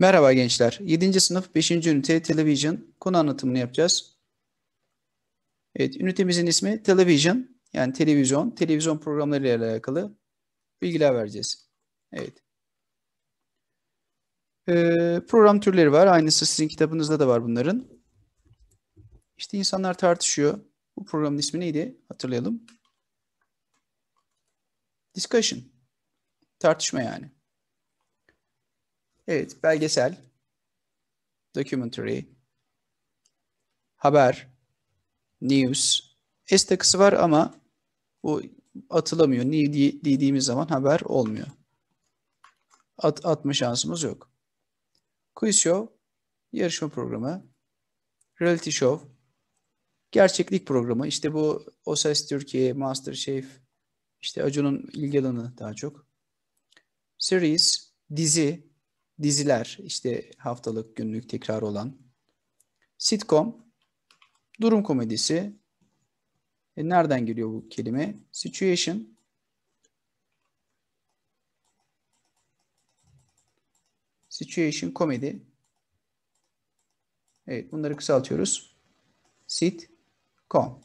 Merhaba gençler. 7. sınıf 5. ünite Television konu anlatımını yapacağız. Evet, ünitemizin ismi Television. Yani televizyon, televizyon programları ile alakalı bilgiler vereceğiz. Evet. Ee, program türleri var. Aynısı sizin kitabınızda da var bunların. İşte insanlar tartışıyor. Bu programın ismi neydi? Hatırlayalım. Discussion. Tartışma yani. Evet, belgesel, documentary, haber, news. S takısı var ama bu atılamıyor. Ne dediğimiz zaman haber olmuyor. At, atma şansımız yok. Quiz show, yarışma programı, reality show, gerçeklik programı. İşte bu O Ses Türkiye, Masterchef, işte Acun'un ilgi alanı daha çok. Series, dizi, diziler işte haftalık günlük tekrar olan sitcom durum komedisi e nereden geliyor bu kelime situation situation komedi evet bunları kısaltıyoruz sitcom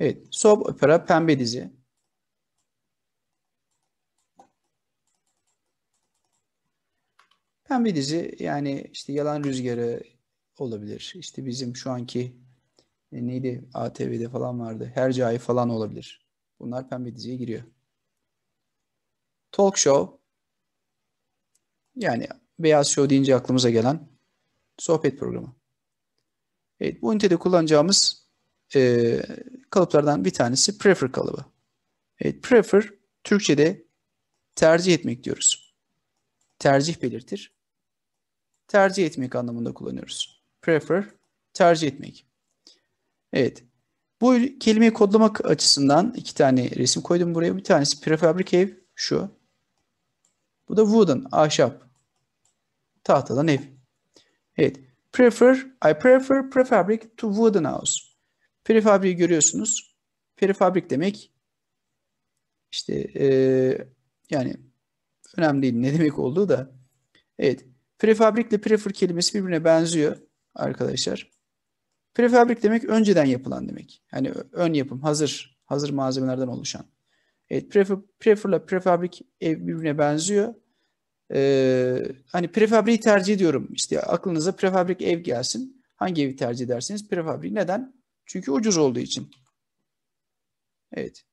evet soap opera pembe dizi Hem bir dizi yani işte Yalan Rüzgarı olabilir. İşte bizim şu anki e, neydi ATV'de falan vardı. Hercai falan olabilir. Bunlar pembe diziye giriyor. Talk show yani beyaz show deyince aklımıza gelen sohbet programı. Evet, bu ünitede kullanacağımız e, kalıplardan bir tanesi prefer kalıbı. Evet, prefer Türkçe'de tercih etmek diyoruz. Tercih belirtir tercih etmek anlamında kullanıyoruz. Prefer, tercih etmek. Evet. Bu kelimeyi kodlamak açısından iki tane resim koydum buraya. Bir tanesi prefabrik ev şu. Bu da wooden, ahşap. Tahtadan ev. Evet. Prefer, I prefer prefabric to wooden house. Prefabriği görüyorsunuz. Prefabrik demek işte ee, yani önemli değil ne demek olduğu da. Evet. Prefabrikle prefab kelimesi birbirine benziyor arkadaşlar. Prefabrik demek önceden yapılan demek. Hani ön yapım, hazır, hazır malzemelerden oluşan. Evet, prefab, prefabla prefabrik ev birbirine benziyor. Ee, hani prefabriği tercih ediyorum. İşte aklınıza prefabrik ev gelsin. Hangi evi tercih edersiniz? Prefabrik. neden? Çünkü ucuz olduğu için. Evet.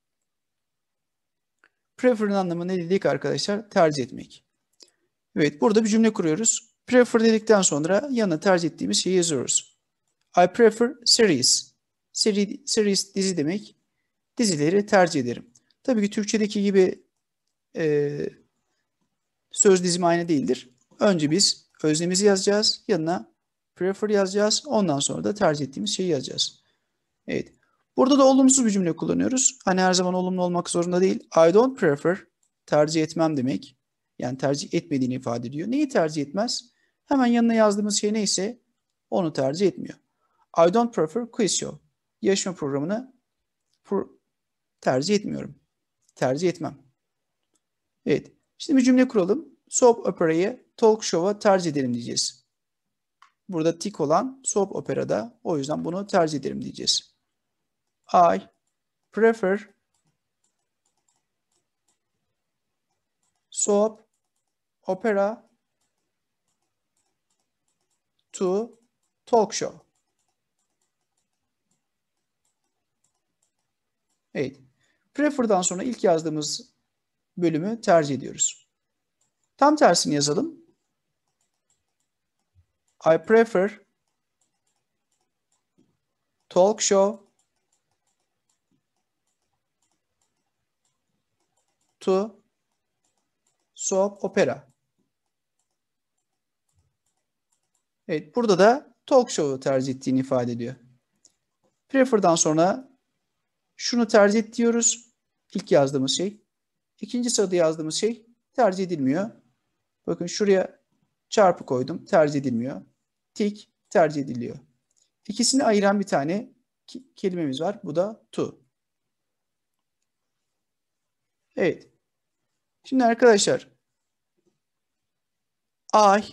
Prefer'ın anlamı ne dedik arkadaşlar? Tercih etmek. Evet, burada bir cümle kuruyoruz. Prefer dedikten sonra yanına tercih ettiğimiz şeyi yazıyoruz. I prefer series. Seri, series dizi demek. Dizileri tercih ederim. Tabii ki Türkçedeki gibi e, söz dizimi aynı değildir. Önce biz öznemizi yazacağız. Yanına prefer yazacağız. Ondan sonra da tercih ettiğimiz şeyi yazacağız. Evet. Burada da olumsuz bir cümle kullanıyoruz. Hani her zaman olumlu olmak zorunda değil. I don't prefer tercih etmem demek. Yani tercih etmediğini ifade ediyor. Neyi tercih etmez? Hemen yanına yazdığımız şey neyse onu tercih etmiyor. I don't prefer quiz show. Yarışma programını pro tercih etmiyorum. Tercih etmem. Evet. Şimdi bir cümle kuralım. Soap operayı talk show'a tercih ederim diyeceğiz. Burada tik olan soap operada. O yüzden bunu tercih ederim diyeceğiz. I prefer soap opera to talk show. Evet. Prefer'dan sonra ilk yazdığımız bölümü tercih ediyoruz. Tam tersini yazalım. I prefer talk show to soap opera. Evet, burada da talk show'u tercih ettiğini ifade ediyor. Prefer'dan sonra şunu tercih et diyoruz. İlk yazdığımız şey. İkinci sırada yazdığımız şey tercih edilmiyor. Bakın şuraya çarpı koydum. Tercih edilmiyor. Tik tercih ediliyor. İkisini ayıran bir tane kelimemiz var. Bu da to. Evet. Şimdi arkadaşlar I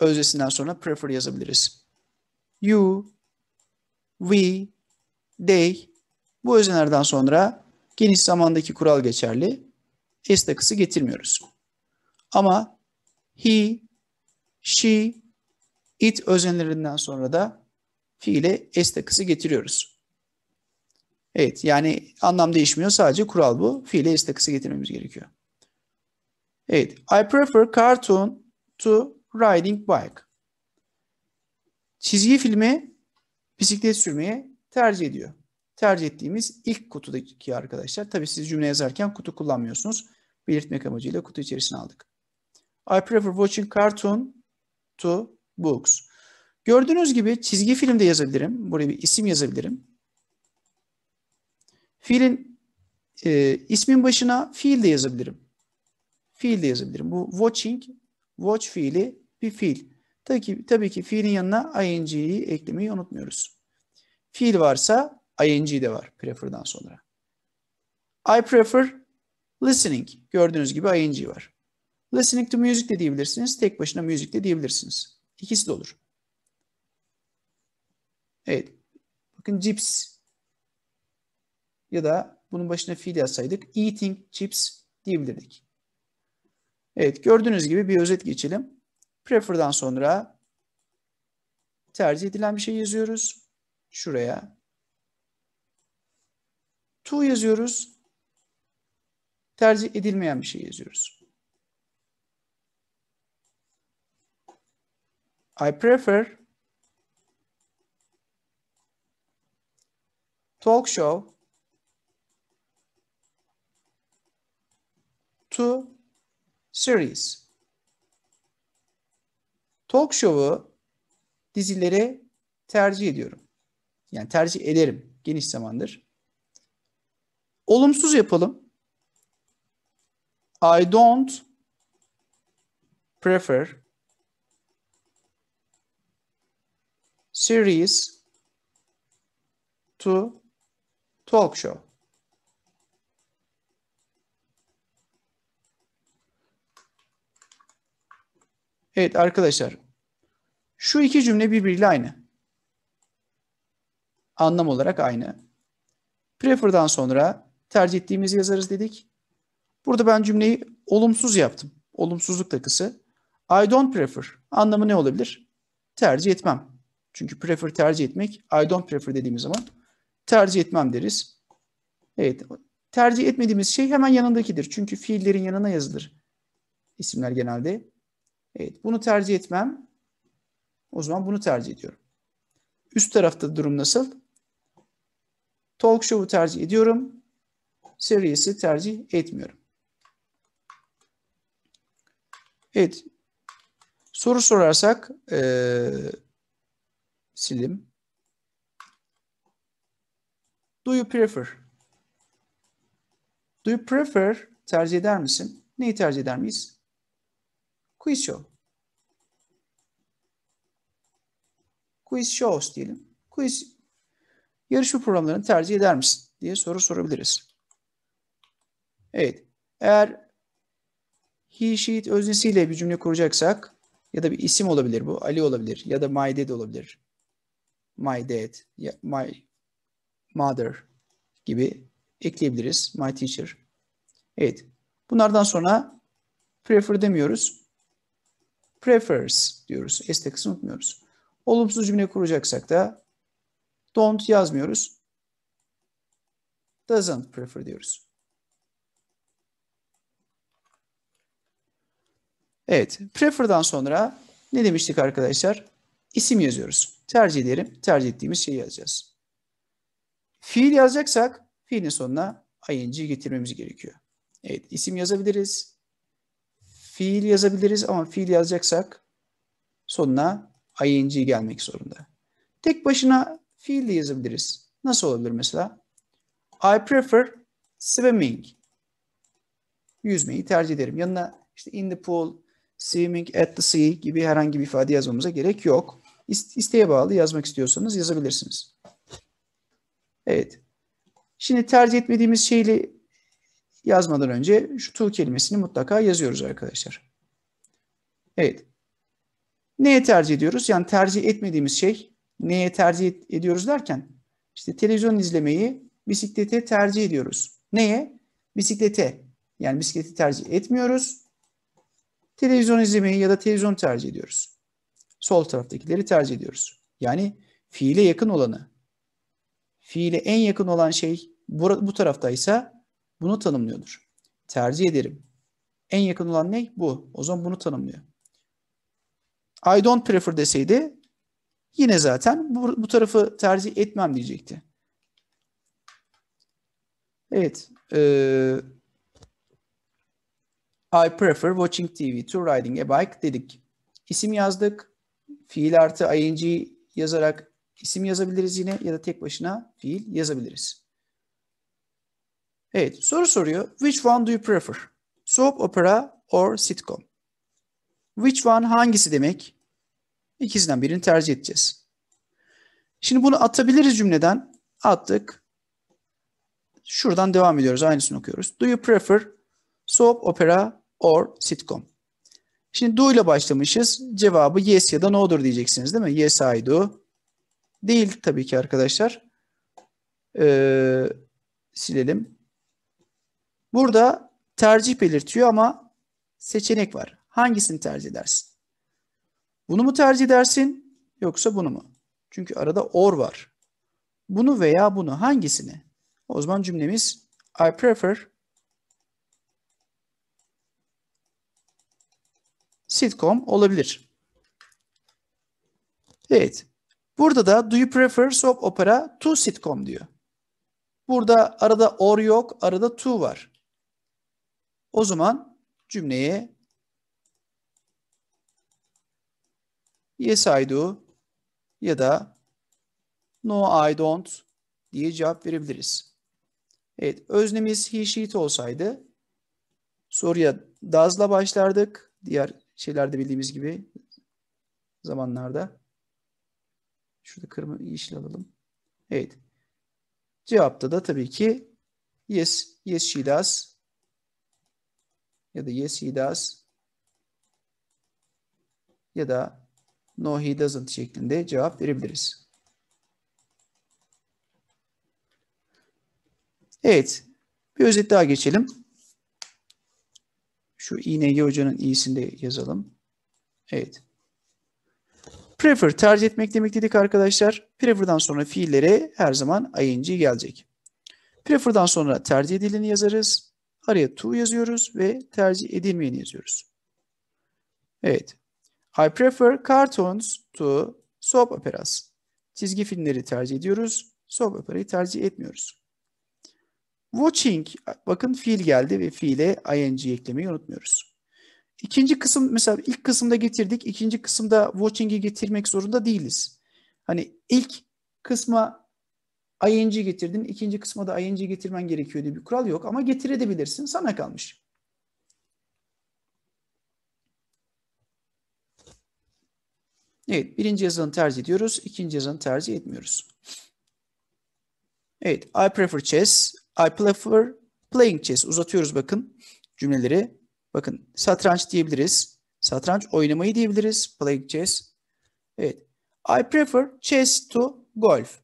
öznesinden sonra prefer yazabiliriz. You, we, they bu öznelerden sonra geniş zamandaki kural geçerli. S takısı getirmiyoruz. Ama he, she, it özenlerinden sonra da fiile S takısı getiriyoruz. Evet yani anlam değişmiyor sadece kural bu. Fiile S takısı getirmemiz gerekiyor. Evet I prefer cartoon to riding bike. Çizgi filmi bisiklet sürmeye tercih ediyor. Tercih ettiğimiz ilk kutudaki arkadaşlar. Tabii siz cümle yazarken kutu kullanmıyorsunuz. Belirtmek amacıyla kutu içerisine aldık. I prefer watching cartoon to books. Gördüğünüz gibi çizgi film de yazabilirim. Buraya bir isim yazabilirim. Fiilin e, ismin başına fiil de yazabilirim. Fiil de yazabilirim. Bu watching, watch fiili bir fiil. Tabii ki, tabii ki fiilin yanına ing'yi eklemeyi unutmuyoruz. Fiil varsa ing de var prefer'dan sonra. I prefer listening. Gördüğünüz gibi ing var. Listening to music de diyebilirsiniz. Tek başına müzik de diyebilirsiniz. İkisi de olur. Evet. Bakın chips. Ya da bunun başına fiil yazsaydık eating chips diyebilirdik. Evet gördüğünüz gibi bir özet geçelim. Prefer'dan sonra tercih edilen bir şey yazıyoruz. Şuraya. To yazıyoruz. Tercih edilmeyen bir şey yazıyoruz. I prefer talk show to series talk show'u dizilere tercih ediyorum. Yani tercih ederim geniş zamandır. Olumsuz yapalım. I don't prefer series to talk show. Evet arkadaşlar şu iki cümle birbiriyle aynı. Anlam olarak aynı. Prefer'dan sonra tercih ettiğimizi yazarız dedik. Burada ben cümleyi olumsuz yaptım. Olumsuzluk takısı. I don't prefer. Anlamı ne olabilir? Tercih etmem. Çünkü prefer tercih etmek. I don't prefer dediğimiz zaman tercih etmem deriz. Evet. Tercih etmediğimiz şey hemen yanındakidir. Çünkü fiillerin yanına yazılır. İsimler genelde. Evet. Bunu tercih etmem. O zaman bunu tercih ediyorum. Üst tarafta durum nasıl? Talk show'u tercih ediyorum. Series'i tercih etmiyorum. Evet. Soru sorarsak ee, silim. Do you prefer? Do you prefer? Tercih eder misin? Neyi tercih eder miyiz? Quiz show. quiz shows diyelim. Quiz yarışma programlarını tercih eder misin diye soru sorabiliriz. Evet. Eğer he, she, it öznesiyle bir cümle kuracaksak ya da bir isim olabilir bu. Ali olabilir ya da my dad olabilir. My dad, my mother gibi ekleyebiliriz. My teacher. Evet. Bunlardan sonra prefer demiyoruz. Prefers diyoruz. S takısını unutmuyoruz. Olumsuz cümle kuracaksak da don't yazmıyoruz. Doesn't prefer diyoruz. Evet, prefer'dan sonra ne demiştik arkadaşlar? İsim yazıyoruz. Tercih ederim. Tercih ettiğimiz şeyi yazacağız. Fiil yazacaksak fiilin sonuna ing getirmemiz gerekiyor. Evet, isim yazabiliriz. Fiil yazabiliriz ama fiil yazacaksak sonuna ing gelmek zorunda. Tek başına fiil de yazabiliriz. Nasıl olabilir mesela? I prefer swimming. Yüzmeyi tercih ederim. Yanına işte in the pool, swimming at the sea gibi herhangi bir ifade yazmamıza gerek yok. İsteğe bağlı yazmak istiyorsanız yazabilirsiniz. Evet. Şimdi tercih etmediğimiz şeyi yazmadan önce şu to kelimesini mutlaka yazıyoruz arkadaşlar. Evet. Neye tercih ediyoruz? Yani tercih etmediğimiz şey neye tercih ediyoruz derken işte televizyon izlemeyi bisiklete tercih ediyoruz. Neye? Bisiklete. Yani bisikleti tercih etmiyoruz. Televizyon izlemeyi ya da televizyon tercih ediyoruz. Sol taraftakileri tercih ediyoruz. Yani fiile yakın olanı. Fiile en yakın olan şey bu, bu taraftaysa bunu tanımlıyordur. Tercih ederim. En yakın olan ne? Bu. O zaman bunu tanımlıyor. I don't prefer deseydi yine zaten bu, bu tarafı tercih etmem diyecekti. Evet. E, I prefer watching TV to riding a bike dedik. İsim yazdık. Fiil artı ing yazarak isim yazabiliriz yine ya da tek başına fiil yazabiliriz. Evet soru soruyor. Which one do you prefer? Soap opera or sitcom? Which one hangisi demek? İkisinden birini tercih edeceğiz. Şimdi bunu atabiliriz cümleden. Attık. Şuradan devam ediyoruz. Aynısını okuyoruz. Do you prefer soap opera or sitcom? Şimdi do ile başlamışız. Cevabı yes ya da no'dur diyeceksiniz değil mi? Yes I do. Değil tabii ki arkadaşlar. Ee, silelim. Burada tercih belirtiyor ama seçenek var. Hangisini tercih edersin? Bunu mu tercih edersin yoksa bunu mu? Çünkü arada or var. Bunu veya bunu hangisini? O zaman cümlemiz I prefer sitcom olabilir. Evet. Burada da do you prefer soap opera to sitcom diyor. Burada arada or yok, arada to var. O zaman cümleye Yes I do ya da No I don't diye cevap verebiliriz. Evet, öznemiz he she'ti olsaydı soruya does'la başlardık. Diğer şeylerde bildiğimiz gibi zamanlarda. Şurada kırmızı yeşil alalım. Evet. Cevapta da tabii ki yes, yes she does ya da yes he does ya da no he doesn't şeklinde cevap verebiliriz. Evet. Bir özet daha geçelim. Şu iğneyi hocanın iyisinde yazalım. Evet. Prefer tercih etmek demek dedik arkadaşlar. Prefer'dan sonra fiillere her zaman ing gelecek. Prefer'dan sonra tercih edileni yazarız. Araya to yazıyoruz ve tercih edilmeyeni yazıyoruz. Evet. I prefer cartoons to soap operas. Çizgi filmleri tercih ediyoruz. Soap operayı tercih etmiyoruz. Watching, bakın fiil geldi ve fiile ing eklemeyi unutmuyoruz. İkinci kısım, mesela ilk kısımda getirdik, ikinci kısımda watching'i getirmek zorunda değiliz. Hani ilk kısma ing getirdin, ikinci kısma da ing getirmen gerekiyor diye bir kural yok ama getirebilirsin, sana kalmış. Evet, birinci yazılanı tercih ediyoruz, ikinci yazılanı tercih etmiyoruz. Evet, I prefer chess, I prefer playing chess. Uzatıyoruz bakın cümleleri. Bakın satranç diyebiliriz. Satranç oynamayı diyebiliriz. Playing chess. Evet. I prefer chess to golf.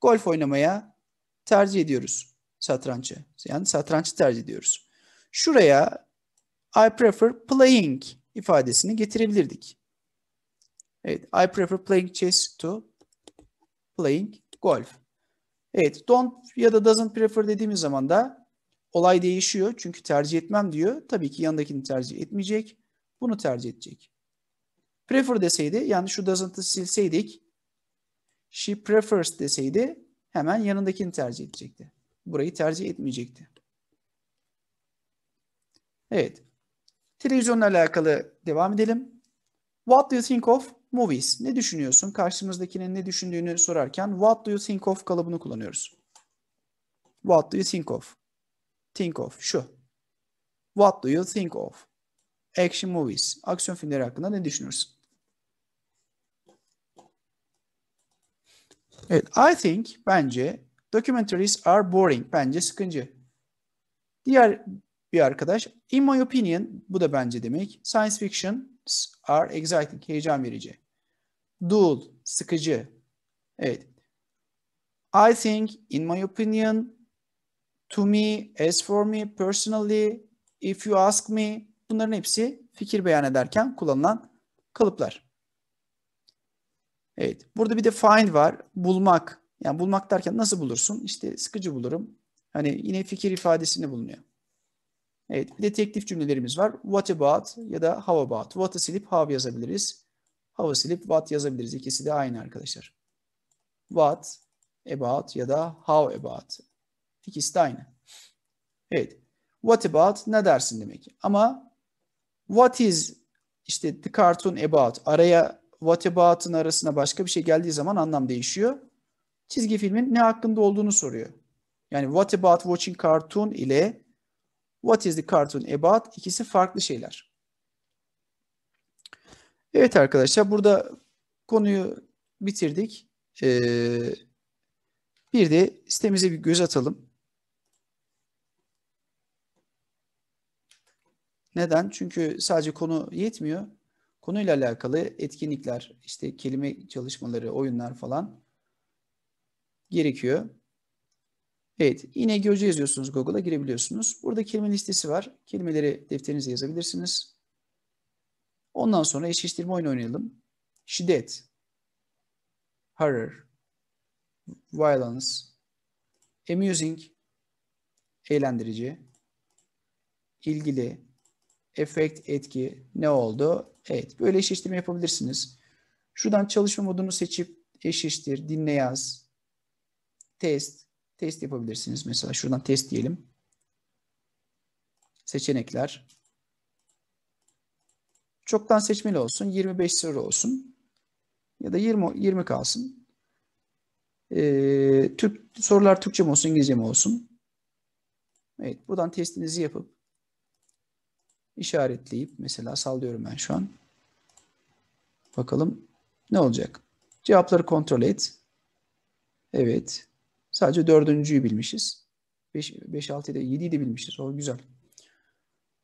Golf oynamaya tercih ediyoruz satrancı. Yani satrançı tercih ediyoruz. Şuraya I prefer playing ifadesini getirebilirdik. Evet, I prefer playing chess to playing golf. Evet, don't ya da doesn't prefer dediğimiz zaman da olay değişiyor. Çünkü tercih etmem diyor. Tabii ki yanındakini tercih etmeyecek. Bunu tercih edecek. Prefer deseydi, yani şu doesn't'ı silseydik, she prefers deseydi hemen yanındakini tercih edecekti. Burayı tercih etmeyecekti. Evet. Televizyonla alakalı devam edelim. What do you think of movies. Ne düşünüyorsun? Karşımızdakinin ne düşündüğünü sorarken what do you think of kalıbını kullanıyoruz. What do you think of? Think of şu. What do you think of? Action movies. Aksiyon filmleri hakkında ne düşünürsün? Evet, I think bence documentaries are boring. Bence sıkıcı. Diğer bir arkadaş, in my opinion, bu da bence demek. Science fiction are exciting, heyecan verici. Dull, sıkıcı. Evet. I think, in my opinion, to me, as for me, personally, if you ask me, bunların hepsi fikir beyan ederken kullanılan kalıplar. Evet. Burada bir de find var. Bulmak. Yani bulmak derken nasıl bulursun? İşte sıkıcı bulurum. Hani yine fikir ifadesini bulunuyor. Evet bir cümlelerimiz var. What about ya da how about. What'ı silip how yazabiliriz. How'ı silip what yazabiliriz. İkisi de aynı arkadaşlar. What about ya da how about. İkisi de aynı. Evet. What about ne dersin demek. Ama what is işte the cartoon about. Araya what about'ın arasına başka bir şey geldiği zaman anlam değişiyor. Çizgi filmin ne hakkında olduğunu soruyor. Yani what about watching cartoon ile What is the cartoon about? İkisi farklı şeyler. Evet arkadaşlar burada konuyu bitirdik. Ee, bir de sitemize bir göz atalım. Neden? Çünkü sadece konu yetmiyor. Konuyla alakalı etkinlikler, işte kelime çalışmaları, oyunlar falan gerekiyor. Evet, yine Göce yazıyorsunuz Google'a girebiliyorsunuz. Burada kelime listesi var. Kelimeleri defterinize yazabilirsiniz. Ondan sonra eşleştirme oyunu oynayalım. Şiddet, horror, violence, amusing, eğlendirici, ilgili, efekt, etki, ne oldu? Evet, böyle eşleştirme yapabilirsiniz. Şuradan çalışma modunu seçip eşleştir, dinle yaz, test, Test yapabilirsiniz. Mesela şuradan test diyelim. Seçenekler. Çoktan seçmeli olsun. 25 sıra olsun. Ya da 20, 20 kalsın. Ee, Türk, sorular Türkçe mi olsun, İngilizce mi olsun? Evet, buradan testinizi yapıp işaretleyip mesela sallıyorum ben şu an. Bakalım ne olacak? Cevapları kontrol et. Evet. Sadece dördüncüyü bilmişiz. 5, 5 6'yı da 7'yi de bilmişiz. O güzel.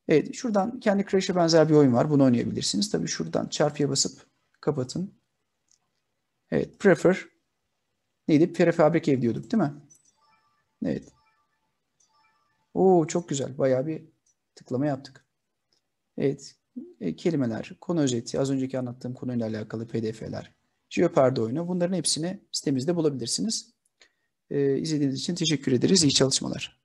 Evet şuradan kendi Crash'e benzer bir oyun var. Bunu oynayabilirsiniz. Tabii şuradan çarpıya basıp kapatın. Evet prefer neydi? Prefabrik ev diyorduk değil mi? Evet. Oo çok güzel. Bayağı bir tıklama yaptık. Evet. E, kelimeler, konu özeti, az önceki anlattığım konuyla alakalı pdf'ler, Jeopardy oyunu bunların hepsini sitemizde bulabilirsiniz. E, izlediğiniz için teşekkür ederiz. İyi çalışmalar.